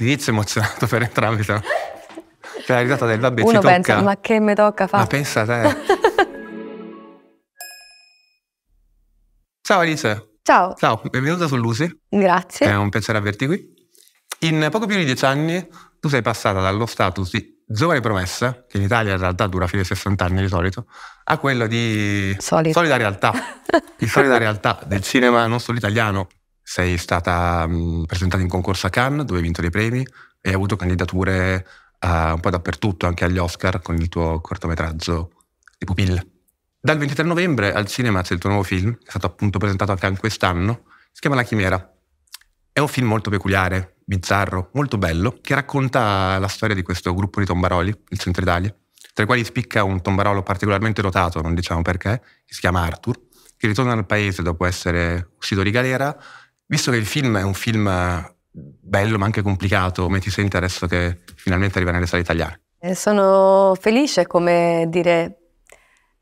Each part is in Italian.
l'inizio è emozionato per entrambi. Cioè la risata del vabbè Uno pensa, tocca. ma che mi tocca fare? Ma pensa a te. Ciao Alice. Ciao. Ciao, benvenuta su Lucy. Grazie. È un piacere averti qui. In poco più di dieci anni tu sei passata dallo status di giovane promessa, che in Italia in realtà dura fino ai 60 anni di solito, a quello di solida, solida realtà, di solida realtà del cinema non solo italiano, sei stata mh, mm, presentata in concorso a Cannes dove hai vinto dei premi e hai avuto candidature uh, un po' dappertutto, anche agli Oscar con il tuo cortometraggio di pupille. Dal 23 novembre al cinema c'è il tuo nuovo film, è stato appunto presentato a Cannes quest'anno, si chiama La Chimera. È un film molto peculiare, bizzarro, molto bello, che racconta la storia di questo gruppo di tombaroli, il centro Italia, tra i quali spicca un tombarolo particolarmente dotato, non diciamo perché, che si chiama Arthur, che ritorna al paese dopo essere uscito di galera Visto che il film è un film eh, bello ma anche complicato, come ti senti adesso che finalmente arriva nelle sale italiane? Eh, sono felice, come dire,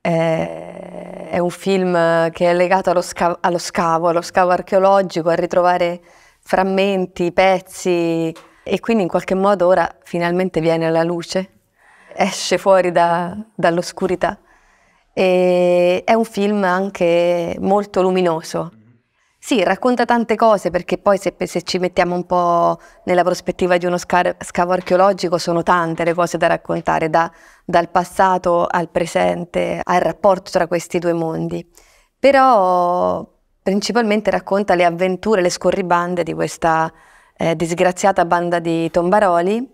è, eh, è un film che è legato allo scavo, allo scavo, allo scavo archeologico, a ritrovare frammenti, pezzi e quindi in qualche modo ora finalmente viene alla luce, esce fuori da, dall'oscurità. E è un film anche molto luminoso. Sì, racconta tante cose perché poi se, se, ci mettiamo un po' nella prospettiva di uno scavo archeologico sono tante le cose da raccontare, da, dal passato al presente, al rapporto tra questi due mondi. Però principalmente racconta le avventure, le scorribande di questa eh, disgraziata banda di tombaroli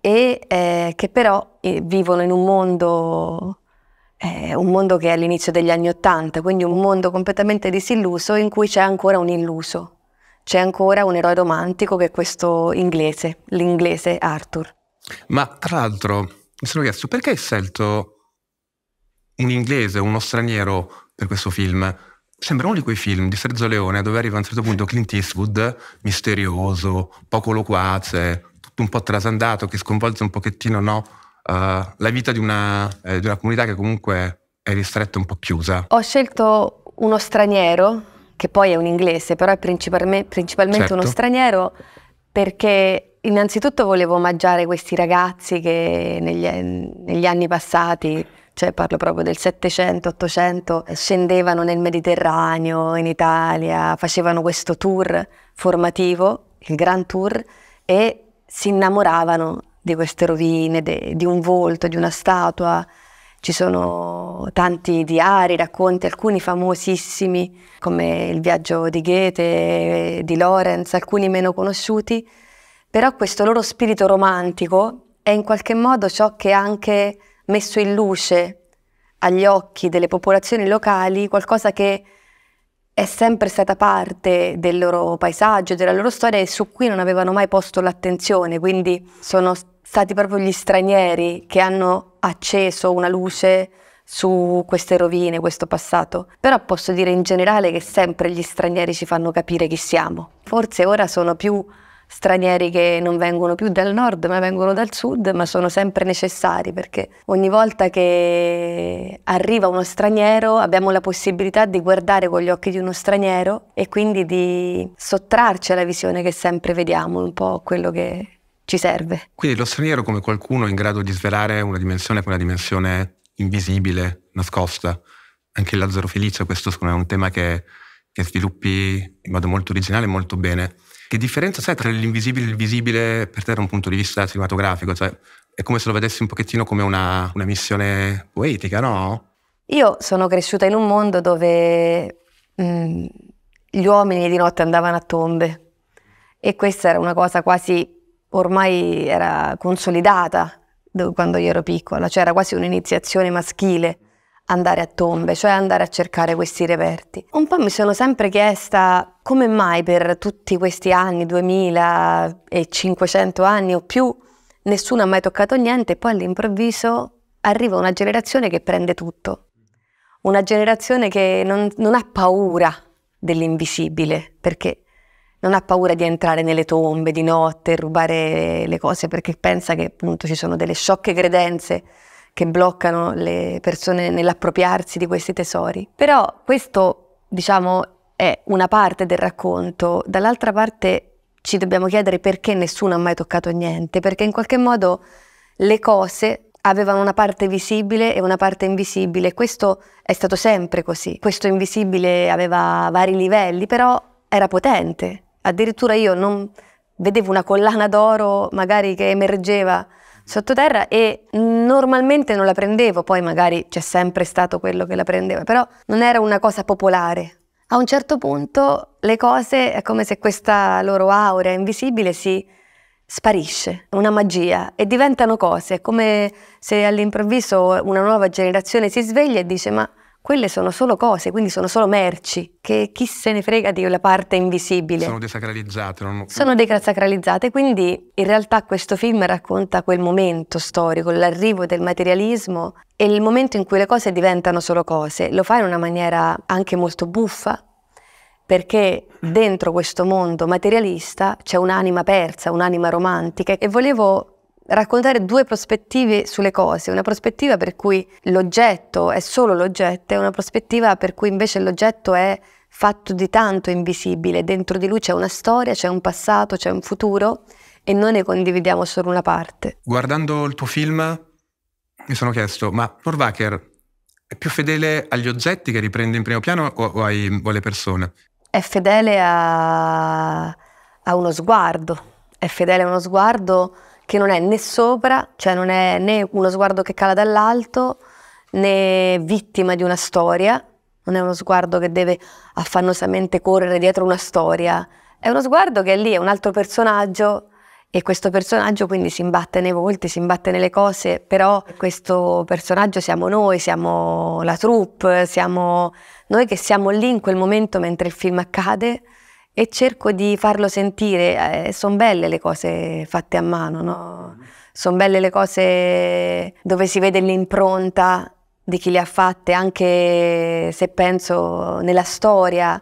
e eh, che però eh, vivono in un mondo eh, un mondo che è all'inizio degli anni Ottanta, quindi un mondo completamente disilluso in cui c'è ancora un illuso, c'è ancora un eroe romantico che è questo inglese, l'inglese Arthur. Ma tra l'altro mi sono chiesto perché hai scelto un inglese, uno straniero per questo film? Sembra uno di quei film di Sergio Leone dove arriva a un certo punto Clint Eastwood, misterioso, poco loquace, tutto un po' trasandato, che sconvolge un pochettino no, eh, la vita di una, eh, di una comunità che comunque è ristretta un po' chiusa. Ho scelto uno straniero, che poi è un inglese, però è principalme, principalmente certo. uno straniero, perché innanzitutto volevo omaggiare questi ragazzi che negli, negli anni passati, cioè parlo proprio del 700, 800, scendevano nel Mediterraneo, in Italia, facevano questo tour formativo, il Grand Tour, e si innamoravano di queste rovine, de, di un volto, di una statua. Ci sono tanti diari, racconti, alcuni famosissimi come il viaggio di Goethe, di Lorenz, alcuni meno conosciuti, però questo loro spirito romantico è in qualche modo ciò che ha anche messo in luce agli occhi delle popolazioni locali qualcosa che è sempre stata parte del loro paesaggio, della loro storia e su cui non avevano mai posto l'attenzione, quindi sono stati proprio gli stranieri che hanno acceso una luce su queste rovine, questo passato. Però posso dire in generale che sempre gli stranieri ci fanno capire chi siamo. Forse ora sono più stranieri che non vengono più dal nord ma vengono dal sud, ma sono sempre necessari perché ogni volta che arriva uno straniero abbiamo la possibilità di guardare con gli occhi di uno straniero e quindi di sottrarci alla visione che sempre vediamo, un po' quello che ci serve. Quindi lo straniero come qualcuno in grado di svelare una dimensione come una dimensione invisibile, nascosta. Anche Lazzaro Felice, questo secondo me è un tema che, che sviluppi in modo molto originale e molto bene. Che differenza c'è tra l'invisibile e il visibile per te da un punto di vista cinematografico? Cioè, è come se lo vedessi un pochettino come una, una missione poetica, no? Io sono cresciuta in un mondo dove mh, mm, gli uomini di notte andavano a tombe e questa era una cosa quasi ormai era consolidata quando io ero piccola, cioè era quasi un'iniziazione maschile andare a tombe, cioè andare a cercare questi reperti. Un po' mi sono sempre chiesta come mai per tutti questi anni, 2500 anni o più, nessuno ha mai toccato niente e poi all'improvviso arriva una generazione che prende tutto, una generazione che non, non ha paura dell'invisibile, perché non ha paura di entrare nelle tombe di notte, e rubare le cose, perché pensa che appunto ci sono delle sciocche credenze che bloccano le persone nell'appropriarsi di questi tesori. Però questo, diciamo, è una parte del racconto. Dall'altra parte ci dobbiamo chiedere perché nessuno ha mai toccato niente, perché in qualche modo le cose avevano una parte visibile e una parte invisibile. Questo è stato sempre così. Questo invisibile aveva vari livelli, però era potente. Addirittura io non vedevo una collana d'oro magari che emergeva sottoterra e normalmente non la prendevo, poi magari c'è sempre stato quello che la prendeva, però non era una cosa popolare. A un certo punto le cose è come se questa loro aurea invisibile si sparisce, è una magia e diventano cose, è come se all'improvviso una nuova generazione si sveglia e dice ma quelle sono solo cose, quindi sono solo merci, che chi se ne frega di quella parte invisibile. Sono desacralizzate. Non... Sono desacralizzate, quindi in realtà questo film racconta quel momento storico, l'arrivo del materialismo e il momento in cui le cose diventano solo cose. Lo fa in una maniera anche molto buffa, perché dentro questo mondo materialista c'è un'anima persa, un'anima romantica e volevo raccontare due prospettive sulle cose, una prospettiva per cui l'oggetto è solo l'oggetto e una prospettiva per cui invece l'oggetto è fatto di tanto invisibile, dentro di lui c'è una storia, c'è un passato, c'è un futuro e noi ne condividiamo solo una parte. Guardando il tuo film mi sono chiesto, ma Norvacher è più fedele agli oggetti che riprende in primo piano o, o, ai, o alle persone? È fedele a, a uno sguardo, è fedele a uno sguardo che non è né sopra, cioè non è né uno sguardo che cala dall'alto, né vittima di una storia, non è uno sguardo che deve affannosamente correre dietro una storia, è uno sguardo che è lì, è un altro personaggio e questo personaggio quindi si imbatte nei volti, si imbatte nelle cose, però questo personaggio siamo noi, siamo la troupe, siamo noi che siamo lì in quel momento mentre il film accade e cerco di farlo sentire. Eh, sono belle le cose fatte a mano, no? Sono belle le cose dove si vede l'impronta di chi le ha fatte, anche se penso nella storia,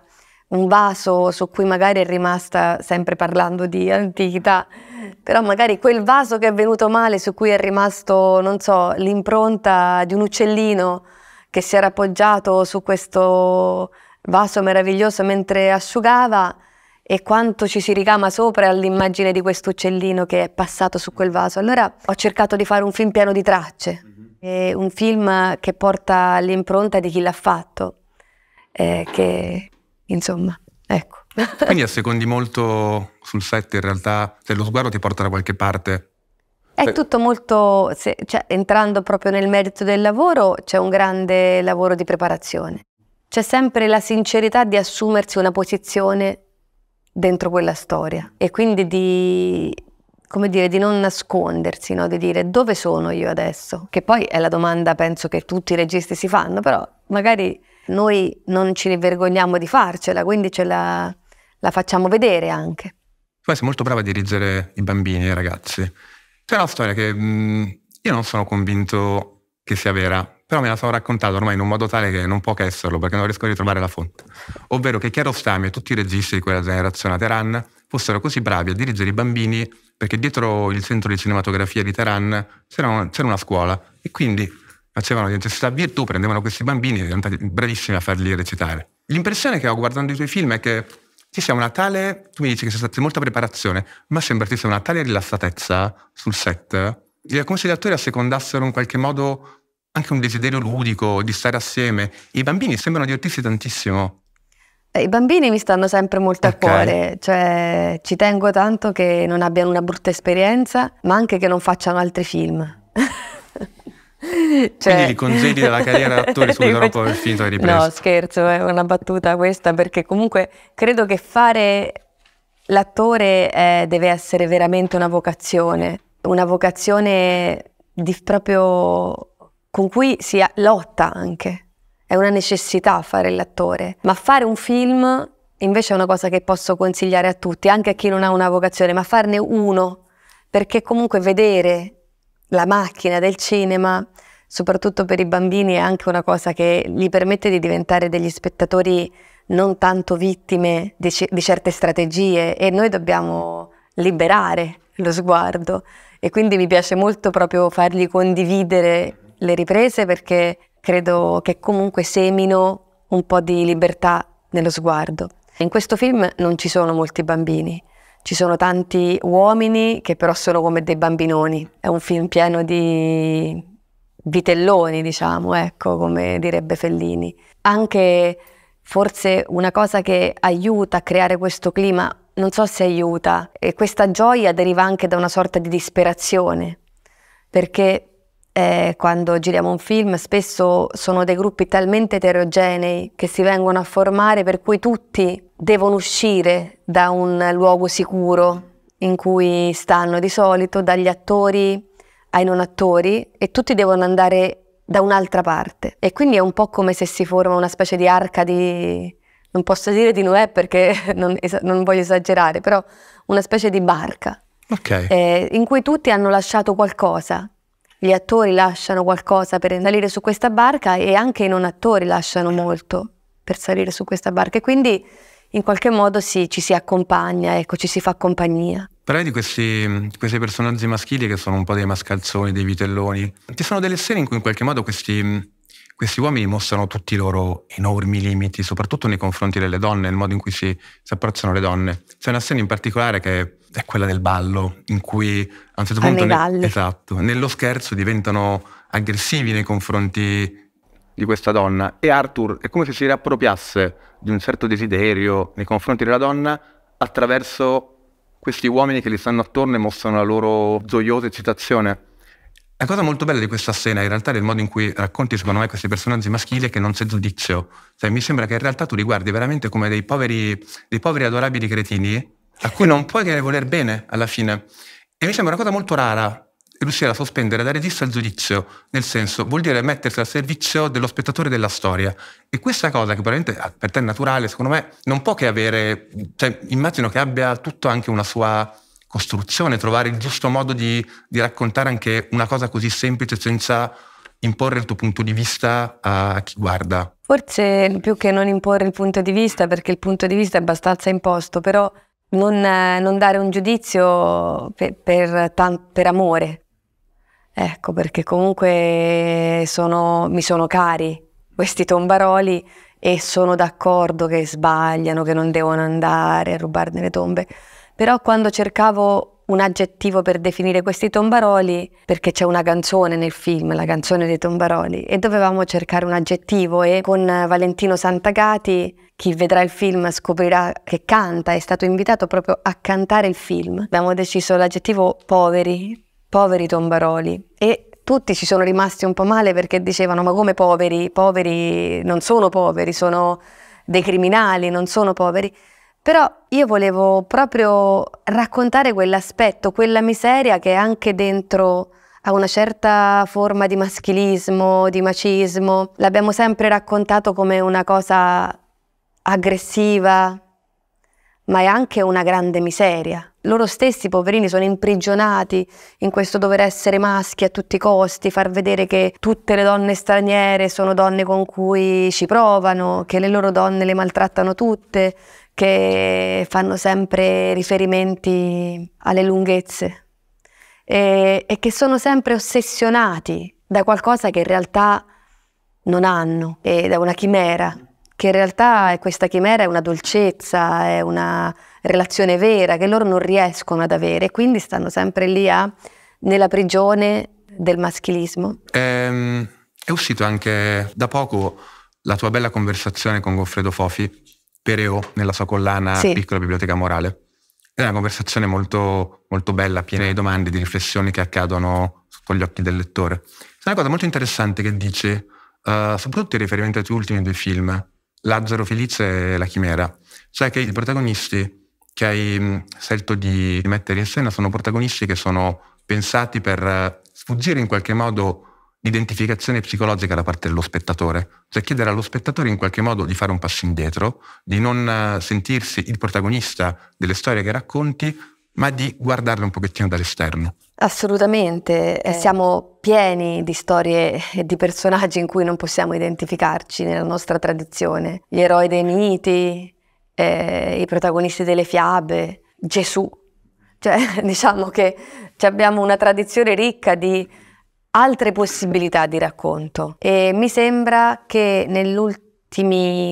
un vaso su cui magari è rimasta, sempre parlando di antichità, però magari quel vaso che è venuto male, su cui è rimasto, non so, l'impronta di un uccellino che si era appoggiato su questo Vaso meraviglioso mentre asciugava e quanto ci si ricama sopra all'immagine di questo uccellino che è passato su quel vaso. Allora ho cercato di fare un film pieno di tracce, mhm. è un film che porta l'impronta di chi l'ha fatto, eh, che insomma, ecco. Quindi assecondi molto sul set in realtà, se lo sguardo ti porta da qualche parte. È tutto molto, se, cioè, entrando proprio nel merito del lavoro, c'è un grande lavoro di preparazione c'è sempre la sincerità di assumersi una posizione dentro quella storia e quindi di, come dire, di non nascondersi, no? di dire dove sono io adesso, che poi è la domanda penso che tutti i registi si fanno, però magari noi non ci vergogniamo di farcela, quindi ce la, la facciamo vedere anche. Poi sei molto brava a dirigere i bambini e i ragazzi. C'è una storia che mh, mm, io non sono convinto che sia vera, però me la sono raccontata ormai in un modo tale che non può che esserlo, perché non riesco a ritrovare la fonte. Ovvero che Chiarostami e tutti i registi di quella generazione a Teheran fossero così bravi a dirigere i bambini perché dietro il centro di cinematografia di Teheran c'era una, c'era una scuola e quindi facevano di necessità virtù, prendevano questi bambini e diventati bravissimi a farli recitare. L'impressione che ho guardando i tuoi film è che ci sia una tale, tu mi dici che c'è stata molta preparazione, ma sembra che ci sia una tale rilassatezza sul set, come se gli attori assecondassero in qualche modo anche un desiderio ludico di stare assieme. I bambini sembrano divertirsi tantissimo. Eh, I bambini mi stanno sempre molto okay. a cuore, cioè ci tengo tanto che non abbiano una brutta esperienza, ma anche che non facciano altri film. cioè... Quindi li consigli dalla carriera d'attore scusa dopo faccio... aver finito le riprese. No, scherzo, è una battuta questa perché comunque credo che fare l'attore eh, deve essere veramente una vocazione, una vocazione di proprio con cui si lotta anche. È una necessità fare l'attore, ma fare un film invece è una cosa che posso consigliare a tutti, anche a chi non ha una vocazione, ma farne uno, perché comunque vedere la macchina del cinema, soprattutto per i bambini, è anche una cosa che gli permette di diventare degli spettatori non tanto vittime di, di certe strategie e noi dobbiamo liberare lo sguardo e quindi mi piace molto proprio fargli condividere le riprese perché credo che comunque semino un po' di libertà nello sguardo. In questo film non ci sono molti bambini, ci sono tanti uomini che però sono come dei bambinoni. È un film pieno di vitelloni, diciamo, ecco, come direbbe Fellini. Anche forse una cosa che aiuta a creare questo clima, non so se aiuta, e questa gioia deriva anche da una sorta di disperazione, perché eh, quando giriamo un film, spesso sono dei gruppi talmente eterogenei che si vengono a formare per cui tutti devono uscire da un luogo sicuro in cui stanno di solito, dagli attori ai non attori e tutti devono andare da un'altra parte. E quindi è un po' come se si forma una specie di arca di... non posso dire di Noè perché non, es- non voglio esagerare, però una specie di barca. Okay. Eh, in cui tutti hanno lasciato qualcosa gli attori lasciano qualcosa per salire su questa barca e anche i non attori lasciano molto per salire su questa barca e quindi in qualche modo si, ci si accompagna, ecco, ci si fa compagnia. Parlai di questi, questi, personaggi maschili che sono un po' dei mascalzoni, dei vitelloni. Ci sono delle serie in cui in qualche modo questi questi uomini mostrano tutti i loro enormi limiti, soprattutto nei confronti delle donne, nel modo in cui si, si approcciano le donne. C'è una scena in particolare che è quella del ballo, in cui a un certo ah, punto... Ne, esatto, nello scherzo diventano aggressivi nei confronti di questa donna e Arthur è come se si riappropriasse di un certo desiderio nei confronti della donna attraverso questi uomini che gli stanno attorno e mostrano la loro gioiosa eccitazione. La cosa molto bella di questa scena in realtà è il modo in cui racconti secondo me questi personaggi maschili è che non c'è giudizio. Cioè, mi sembra che in realtà tu li guardi veramente come dei poveri, dei poveri adorabili cretini a cui non puoi che voler bene alla fine. E mi sembra una cosa molto rara riuscire a sospendere da regista il giudizio, nel senso vuol dire mettersi al servizio dello spettatore della storia. E questa cosa che probabilmente ah, per te è naturale, secondo me non può che avere, cioè immagino che abbia tutto anche una sua costruzione, trovare il giusto modo di, di raccontare anche una cosa così semplice senza imporre il tuo punto di vista a chi guarda. Forse più che non imporre il punto di vista, perché il punto di vista è abbastanza imposto, però non, non dare un giudizio per, per, per, amore. Ecco, perché comunque sono, mi sono cari questi tombaroli e sono d'accordo che sbagliano, che non devono andare a rubarne le tombe. Però quando cercavo un aggettivo per definire questi tombaroli, perché c'è una canzone nel film, la canzone dei tombaroli, e dovevamo cercare un aggettivo e con Valentino Santagati, chi vedrà il film scoprirà che canta, è stato invitato proprio a cantare il film. Abbiamo deciso l'aggettivo poveri, poveri tombaroli. E tutti ci sono rimasti un po' male perché dicevano ma come poveri? Poveri non sono poveri, sono dei criminali, non sono poveri. Però io volevo proprio raccontare quell'aspetto, quella miseria che anche dentro a una certa forma di maschilismo, di macismo. L'abbiamo sempre raccontato come una cosa aggressiva, ma è anche una grande miseria loro stessi, poverini, sono imprigionati in questo dover essere maschi a tutti i costi, far vedere che tutte le donne straniere sono donne con cui ci provano, che le loro donne le maltrattano tutte, che fanno sempre riferimenti alle lunghezze e, e che sono sempre ossessionati da qualcosa che in realtà non hanno, e da una chimera, che in realtà è questa chimera è una dolcezza, è una relazione vera che loro non riescono ad avere, quindi stanno sempre lì a, nella prigione del maschilismo. Ehm, è uscito anche da poco la tua bella conversazione con Goffredo Fofi, Pereo, nella sua collana sì. Piccola Biblioteca Morale. È una conversazione molto, molto bella, piena di domande, di riflessioni che accadono sotto gli occhi del lettore. C'è una cosa molto interessante che dice, uh, soprattutto in riferimento ai tuoi ultimi due film, Lazzaro Felice e La Chimera, cioè che i protagonisti che hai mm, scelto di mettere in scena sono protagonisti che sono pensati per eh, sfuggire in qualche modo l'identificazione psicologica da parte dello spettatore, cioè chiedere allo spettatore in qualche modo di fare un passo indietro, di non eh, sentirsi il protagonista delle storie che racconti, ma di guardarle un pochettino dall'esterno. Assolutamente, eh. siamo pieni di storie e di personaggi in cui non possiamo identificarci nella nostra tradizione. Gli eroi dei miti, eh, i protagonisti delle fiabe, Gesù. Cioè, diciamo che abbiamo una tradizione ricca di altre possibilità di racconto e mi sembra che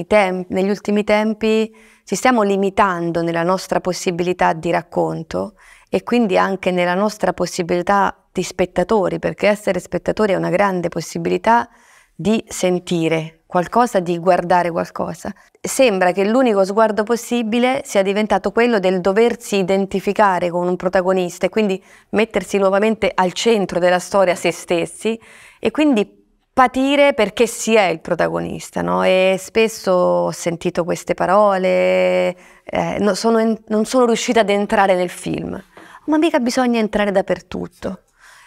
tem- negli ultimi tempi ci stiamo limitando nella nostra possibilità di racconto e quindi anche nella nostra possibilità di spettatori, perché essere spettatori è una grande possibilità di sentire qualcosa, di guardare qualcosa. Sembra che l'unico sguardo possibile sia diventato quello del doversi identificare con un protagonista e quindi mettersi nuovamente al centro della storia se stessi e quindi patire perché si è il protagonista, no? E spesso ho sentito queste parole, eh, non, sono in, non, sono riuscita ad entrare nel film, ma mica bisogna entrare dappertutto.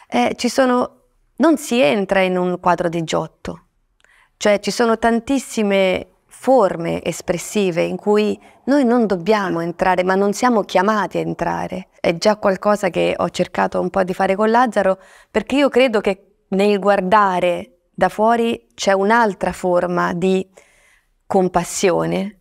Eh, sono, non si entra in un quadro di Giotto, cioè ci sono tantissime forme espressive in cui noi non dobbiamo entrare, ma non siamo chiamati a entrare. È già qualcosa che ho cercato un po' di fare con Lazzaro, perché io credo che nel guardare da fuori c'è un'altra forma di compassione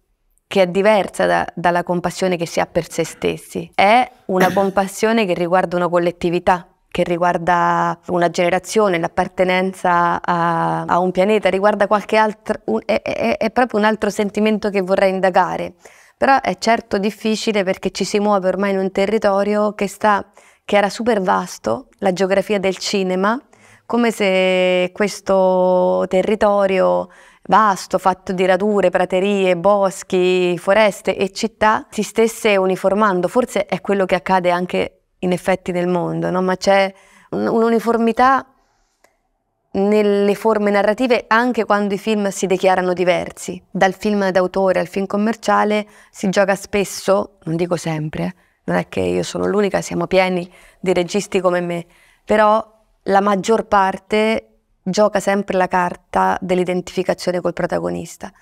che è diversa da, dalla compassione che si ha per se stessi. È una compassione che riguarda una collettività, che riguarda una generazione, l'appartenenza a, a un pianeta, riguarda qualche altro, un, è, è, è proprio un altro sentimento che vorrei indagare. Però è certo difficile perché ci si muove ormai in un territorio che sta che era super vasto, la geografia del cinema, come se questo territorio vasto, fatto di radure, praterie, boschi, foreste e città, si stesse uniformando. Forse è quello che accade anche in effetti nel mondo, no? ma c'è un'uniformità nelle forme narrative anche quando i film si dichiarano diversi. Dal film d'autore al film commerciale si gioca spesso, non dico sempre, eh, non è che io sono l'unica, siamo pieni di registi come me, però la maggior parte gioca sempre la carta dell'identificazione col protagonista.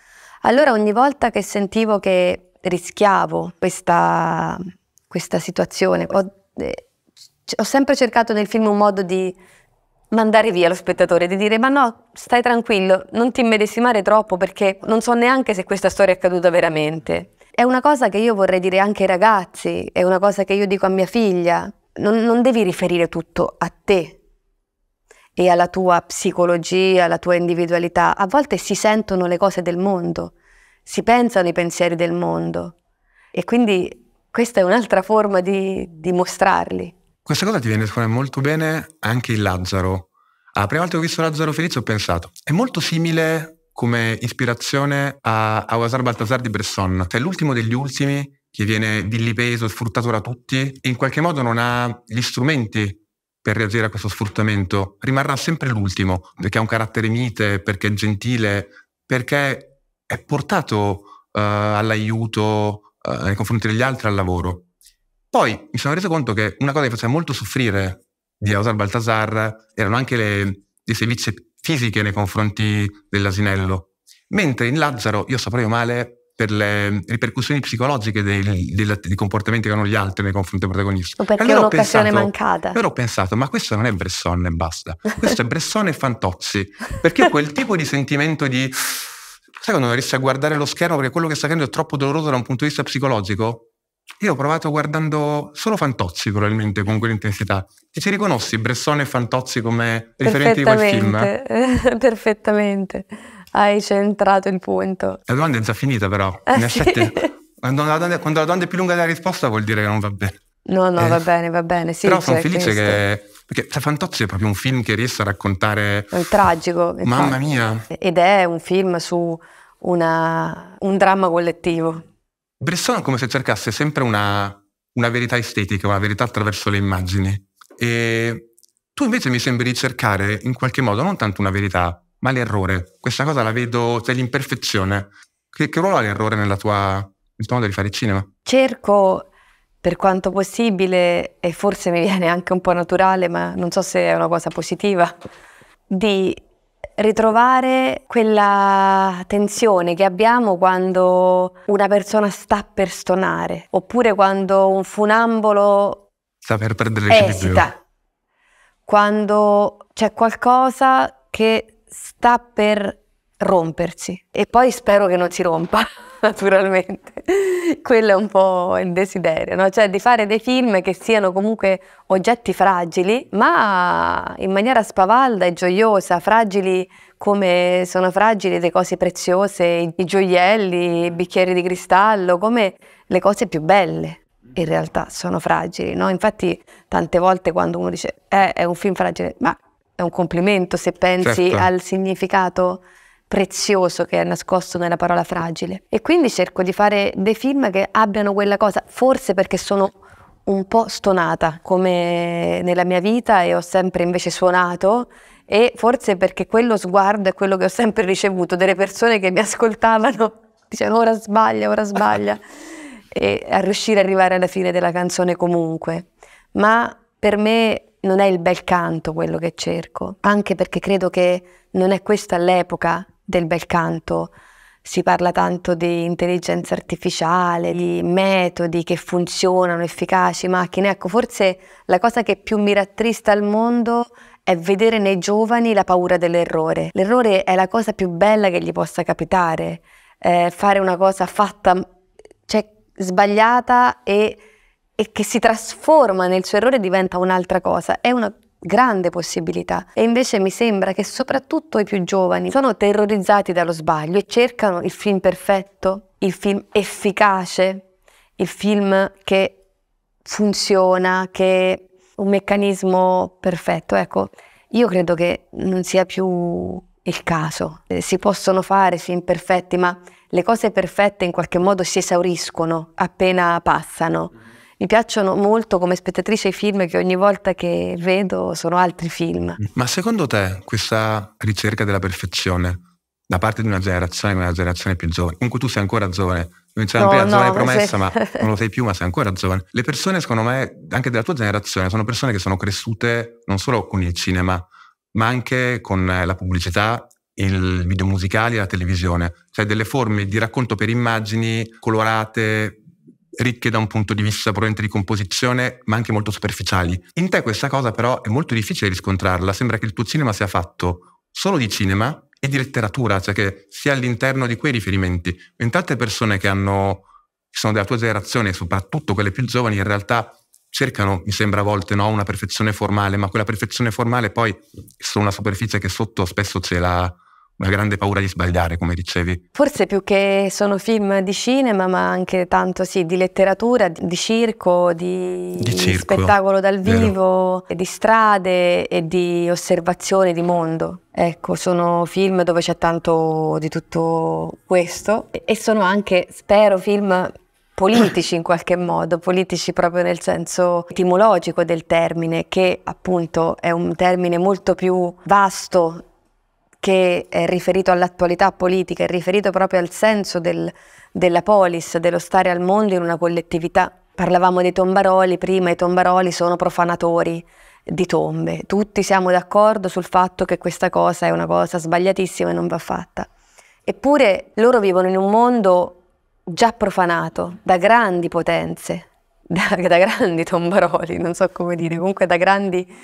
Allora ogni volta che sentivo che rischiavo questa, questa situazione, ho eh, ho sempre cercato nel film un modo di mandare via lo spettatore, di dire ma no, stai tranquillo, non ti immedesimare troppo perché non so neanche se questa storia è accaduta veramente. È una cosa che io vorrei dire anche ai ragazzi, è una cosa che io dico a mia figlia, non, non devi riferire tutto a te e alla tua psicologia, alla tua individualità. A volte si sentono le cose del mondo, si pensano i pensieri del mondo e quindi questa è un'altra forma di, di mostrarli. Questa cosa ti viene secondo me molto bene anche il Lazzaro. Ah, la prima volta che ho visto Lazzaro Felice ho pensato, è molto simile come ispirazione a, a Wasar Baltasar di Bresson. Cioè l'ultimo degli ultimi che viene villipeso, sfruttato da tutti, in qualche modo non ha gli strumenti per reagire a questo sfruttamento. Rimarrà sempre l'ultimo, perché ha un carattere mite, perché è gentile, perché è portato uh, all'aiuto, eh, nei confronti degli altri al lavoro. Poi mi sono reso conto che una cosa che faceva molto soffrire di Osar Baltasar erano anche le, le sevizie fisiche nei confronti dell'asinello, mentre in Lazzaro io saprei male per le ripercussioni psicologiche dei, mm. dei, dei, comportamenti che hanno gli altri nei confronti del protagonista. O perché allora è un'occasione pensato, mancata. Però ho pensato, ma questo non è Bressone e basta, questo è Bressone e Fantozzi, perché quel tipo di sentimento di sai quando arrivi a guardare lo schermo perché quello che sta facendo è troppo doloroso da un punto di vista psicologico? Io ho provato guardando solo Fantozzi probabilmente con quell'intensità. E ci riconosci Bressone e Fantozzi come riferenti di quel film? Perfettamente, hai centrato il punto. La domanda è già finita però, eh, in effetti sì. quando, la domanda, quando, la domanda, è più lunga della risposta vuol dire che non va bene. No, no, eh, va bene, va bene. Sì, però sono felice questo. che perché cioè, Fantozzi è proprio un film che riesce a raccontare... È tragico. Mamma infatti. mia. Ed è un film su una, un dramma collettivo. Bresson è come se cercasse sempre una, una verità estetica, una verità attraverso le immagini. E tu invece mi sembri cercare in qualche modo non tanto una verità, ma l'errore. Questa cosa la vedo, cioè l'imperfezione. Che, che ruolo ha l'errore nella tua, nel tuo modo di fare il cinema? Cerco per quanto possibile, e forse mi viene anche un po' naturale, ma non so se è una cosa positiva, di ritrovare quella tensione che abbiamo quando una persona sta per stonare, oppure quando un funambolo sta per perdere l'esita, esita, quando c'è qualcosa che sta per rompersi e poi spero che non si rompa. naturalmente. Quello è un po' il desiderio, no? cioè di fare dei film che siano comunque oggetti fragili, ma in maniera spavalda e gioiosa, fragili come sono fragili le cose preziose, i gioielli, i bicchieri di cristallo, come le cose più belle in realtà sono fragili. No? Infatti tante volte quando uno dice eh, è un film fragile, ma è un complimento se pensi certo. al significato prezioso che è nascosto nella parola fragile. E quindi cerco di fare dei film che abbiano quella cosa, forse perché sono un po' stonata come nella mia vita e ho sempre invece suonato e forse perché quello sguardo è quello che ho sempre ricevuto delle persone che mi ascoltavano, dicendo ora sbaglia, ora sbaglia, e a riuscire ad arrivare alla fine della canzone comunque. Ma per me non è il bel canto quello che cerco, anche perché credo che non è questa l'epoca del bel canto. Si parla tanto di intelligenza artificiale, di metodi che funzionano, efficaci, macchine. Ecco, forse la cosa che più mi rattrista al mondo è vedere nei giovani la paura dell'errore. L'errore è la cosa più bella che gli possa capitare. Eh, fare una cosa fatta, cioè sbagliata e, e, che si trasforma nel suo errore e diventa un'altra cosa. È una grande possibilità e invece mi sembra che soprattutto i più giovani sono terrorizzati dallo sbaglio e cercano il film perfetto, il film efficace, il film che funziona, che è un meccanismo perfetto. Ecco, io credo che non sia più il caso. Eh, si possono fare film perfetti, ma le cose perfette in qualche modo si esauriscono appena passano mi piacciono molto come spettatrice i film che ogni volta che vedo sono altri film. Ma secondo te questa ricerca della perfezione da parte di una generazione come la generazione più giovane, comunque tu sei ancora giovane, non c'è no, la giovane promessa, ma, ma non lo sei più, ma sei ancora giovane. Le persone, secondo me, anche della tua generazione, sono persone che sono cresciute non solo con il cinema, ma anche con eh, la pubblicità i video musicali e la televisione, cioè delle forme di racconto per immagini colorate, ricche da un punto di vista puramente di composizione, ma anche molto superficiali. In te questa cosa però è molto difficile riscontrarla, sembra che il tuo cinema sia fatto solo di cinema e di letteratura, cioè che sia all'interno di quei riferimenti, mentre altre persone che, hanno, sono della tua generazione, soprattutto quelle più giovani, in realtà cercano, mi sembra a volte, no, una perfezione formale, ma quella perfezione formale poi è solo una superficie che sotto spesso ce la una grande paura di sbagliare, come dicevi. Forse più che sono film di cinema, ma anche tanto sì, di letteratura, di circo, di, di circo, spettacolo dal vivo, vero. di strade e di osservazione di mondo. Ecco, sono film dove c'è tanto di tutto questo e sono anche, spero, film politici in qualche modo, politici proprio nel senso etimologico del termine, che appunto è un termine molto più vasto che è riferito all'attualità politica, è riferito proprio al senso del, della polis, dello stare al mondo in una collettività. Parlavamo dei tombaroli prima, i tombaroli sono profanatori di tombe. Tutti siamo d'accordo sul fatto che questa cosa è una cosa sbagliatissima e non va fatta. Eppure loro vivono in un mondo già profanato da grandi potenze, da, da grandi tombaroli, non so come dire, comunque da grandi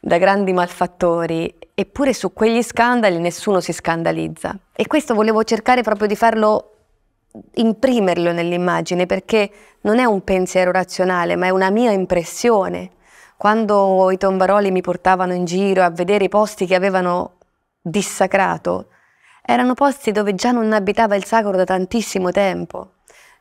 da grandi malfattori, eppure su quegli scandali nessuno si scandalizza. E questo volevo cercare proprio di farlo imprimerlo nell'immagine perché non è un pensiero razionale, ma è una mia impressione. Quando i tombaroli mi portavano in giro a vedere i posti che avevano dissacrato, erano posti dove già non abitava il sacro da tantissimo tempo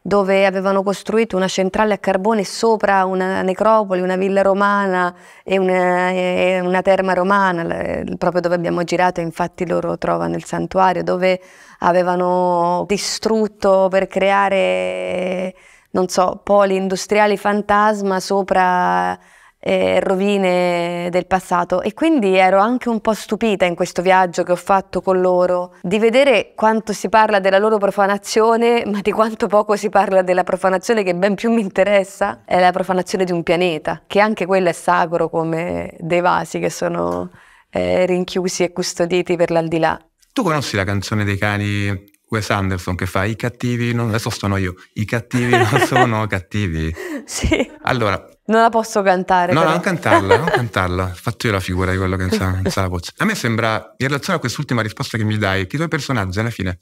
dove avevano costruito una centrale a carbone sopra una necropoli, una villa romana e una, e una terma romana, proprio dove abbiamo girato, infatti loro trovano il santuario, dove avevano distrutto per creare, non so, poli industriali fantasma sopra eh, rovine del passato e quindi ero anche un po' stupita in questo viaggio che ho fatto con loro di vedere quanto si parla della loro profanazione ma di quanto poco si parla della profanazione che ben più mi interessa è la profanazione di un pianeta che anche quello è sacro come dei vasi che sono eh, rinchiusi e custoditi per l'aldilà. Tu conosci la canzone dei cani Wes Anderson che fa i cattivi, non, adesso sono io, i cattivi non sono cattivi. Sì. Allora, non la posso cantare. No, però. non cantarla, non cantarla. Fatto io la figura di quello che non sa, la voce. A me sembra, in relazione a quest'ultima risposta che mi dai, che i tuoi personaggi alla fine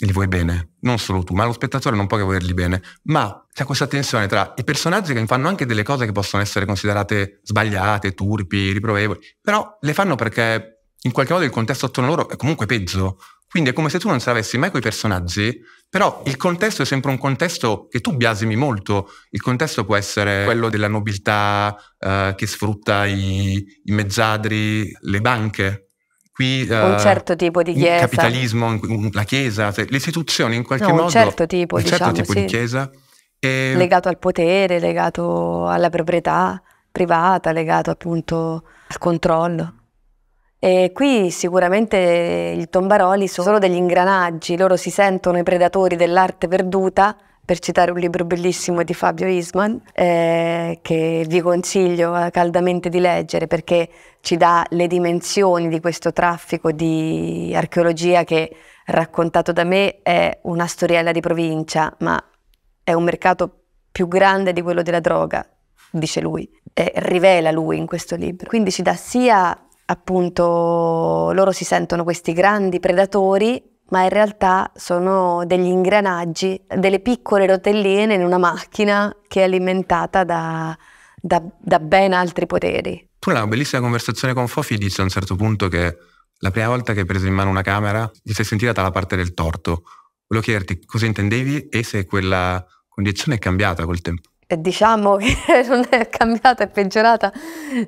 li vuoi bene, non solo tu, ma lo spettatore non può che volerli bene. Ma c'è questa tensione tra i personaggi che fanno anche delle cose che possono essere considerate sbagliate, turpi, riprovevoli, però le fanno perché in qualche modo il contesto attorno a loro è comunque peggio. Quindi è come se tu non ce l'avessi mai con i personaggi però il contesto è sempre un contesto che tu biasimi molto. Il contesto può essere quello della nobiltà eh, che sfrutta i, i, mezzadri, le banche. Qui, eh, un certo tipo di chiesa. Il capitalismo, la chiesa, le istituzioni in qualche no, modo. Un certo tipo, un certo diciamo, certo tipo sì. di chiesa. E... Legato al potere, legato alla proprietà privata, legato appunto al controllo. E qui sicuramente il Tombaroli sono solo degli ingranaggi, loro si sentono i predatori dell'arte perduta, per citare un libro bellissimo di Fabio Isman, eh, che vi consiglio eh, caldamente di leggere perché ci dà le dimensioni di questo traffico di archeologia che, raccontato da me, è una storiella di provincia, ma è un mercato più grande di quello della droga, dice lui, e rivela lui in questo libro. Quindi ci dà sia appunto loro si sentono questi grandi predatori, ma in realtà sono degli ingranaggi, delle piccole rotelline in una macchina che è alimentata da, da, da ben altri poteri. Tu hai una bellissima conversazione con Fofi dice a un certo punto che la prima volta che hai preso in mano una camera ti sei sentita dalla parte del torto. Volevo chiederti cosa intendevi e se quella condizione è cambiata col tempo diciamo che non è cambiata, è peggiorata,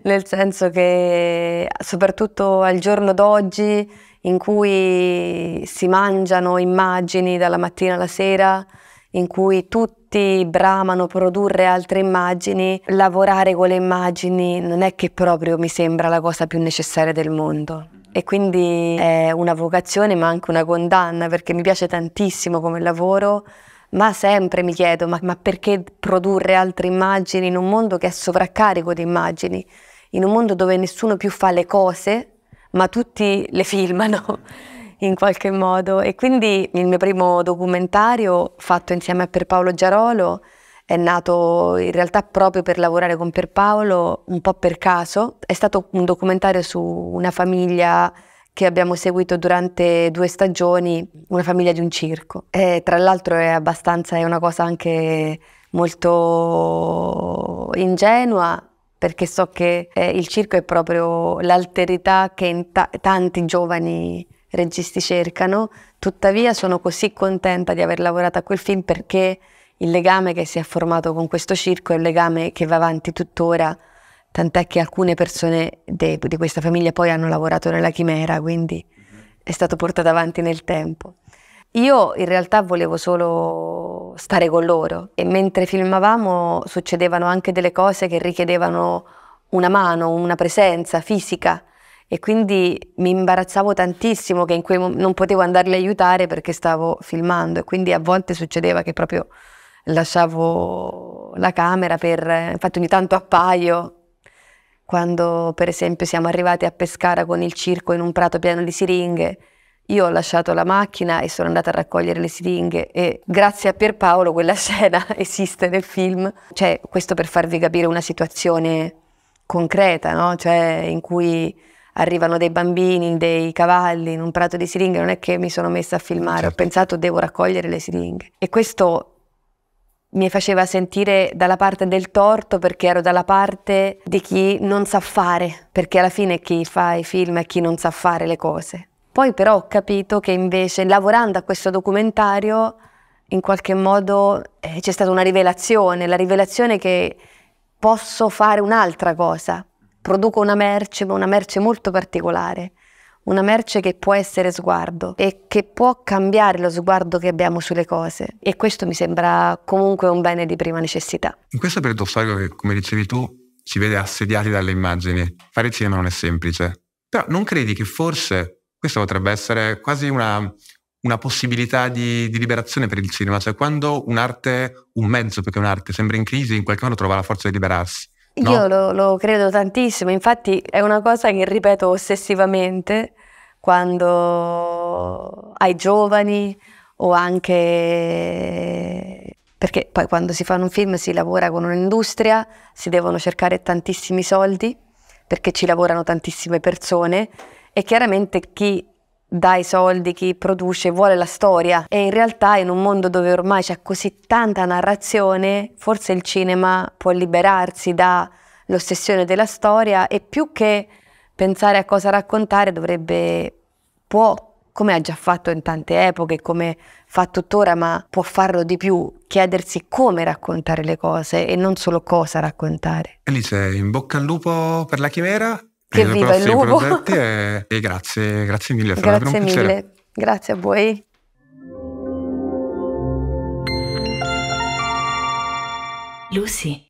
nel senso che soprattutto al giorno d'oggi in cui si mangiano immagini dalla mattina alla sera, in cui tutti bramano produrre altre immagini, lavorare con le immagini non è che proprio mi sembra la cosa più necessaria del mondo. E quindi è una vocazione ma anche una condanna perché mi piace tantissimo come lavoro, ma sempre mi chiedo, ma, ma, perché produrre altre immagini in un mondo che è sovraccarico di immagini, in un mondo dove nessuno più fa le cose, ma tutti le filmano in qualche modo. E quindi il mio primo documentario, fatto insieme a Pierpaolo Giarolo, è nato in realtà proprio per lavorare con Pierpaolo, un po' per caso. È stato un documentario su una famiglia che abbiamo seguito durante due stagioni, una famiglia di un circo. E, tra l'altro è abbastanza, è una cosa anche molto ingenua, perché so che eh, il circo è proprio l'alterità che ta tanti giovani registi cercano, tuttavia sono così contenta di aver lavorato a quel film perché il legame che si è formato con questo circo è un legame che va avanti tuttora tant'è che alcune persone de, di questa famiglia poi hanno lavorato nella chimera, quindi è stato portato avanti nel tempo. Io in realtà volevo solo stare con loro e mentre filmavamo succedevano anche delle cose che richiedevano una mano, una presenza fisica e quindi mi imbarazzavo tantissimo che in quei momenti non potevo andarli a aiutare perché stavo filmando e quindi a volte succedeva che proprio lasciavo la camera per eh, infatti ogni tanto appaio quando per esempio siamo arrivati a Pescara con il circo in un prato pieno di siringhe, io ho lasciato la macchina e sono andata a raccogliere le siringhe e grazie a Pierpaolo quella scena esiste nel film. Cioè, questo per farvi capire una situazione concreta, no? cioè, in cui arrivano dei bambini, dei cavalli in un prato di siringhe, non è che mi sono messa a filmare, certo. ho pensato devo raccogliere le siringhe. E questo mi faceva sentire dalla parte del torto perché ero dalla parte di chi non sa fare, perché alla fine chi fa i film è chi non sa fare le cose. Poi però ho capito che invece lavorando a questo documentario in qualche modo eh, c'è stata una rivelazione, la rivelazione che posso fare un'altra cosa, produco una merce, ma una merce molto particolare una merce che può essere sguardo e che può cambiare lo sguardo che abbiamo sulle cose e questo mi sembra comunque un bene di prima necessità. In questo periodo storico che, come dicevi tu, ci vede assediati dalle immagini, fare cinema non è semplice, però non credi che forse questa potrebbe essere quasi una, una possibilità di, di, liberazione per il cinema, cioè quando un'arte, un mezzo più che un'arte sembra in crisi, in qualche modo trova la forza di liberarsi. No? Io lo, lo credo tantissimo, infatti è una cosa che ripeto ossessivamente quando ai giovani o anche perché poi quando si fanno un film si lavora con un'industria, si devono cercare tantissimi soldi perché ci lavorano tantissime persone e chiaramente chi dà i soldi, chi produce vuole la storia e in realtà in un mondo dove ormai c'è così tanta narrazione, forse il cinema può liberarsi dall'ossessione della storia e più che pensare a cosa raccontare dovrebbe, può, come ha già fatto in tante epoche, come fa tuttora, ma può farlo di più, chiedersi come raccontare le cose e non solo cosa raccontare. Alice, in bocca al lupo per la chimera. Che eh, viva il lupo! E, e, grazie, grazie mille. Fra grazie mille, grazie a voi. Lucy.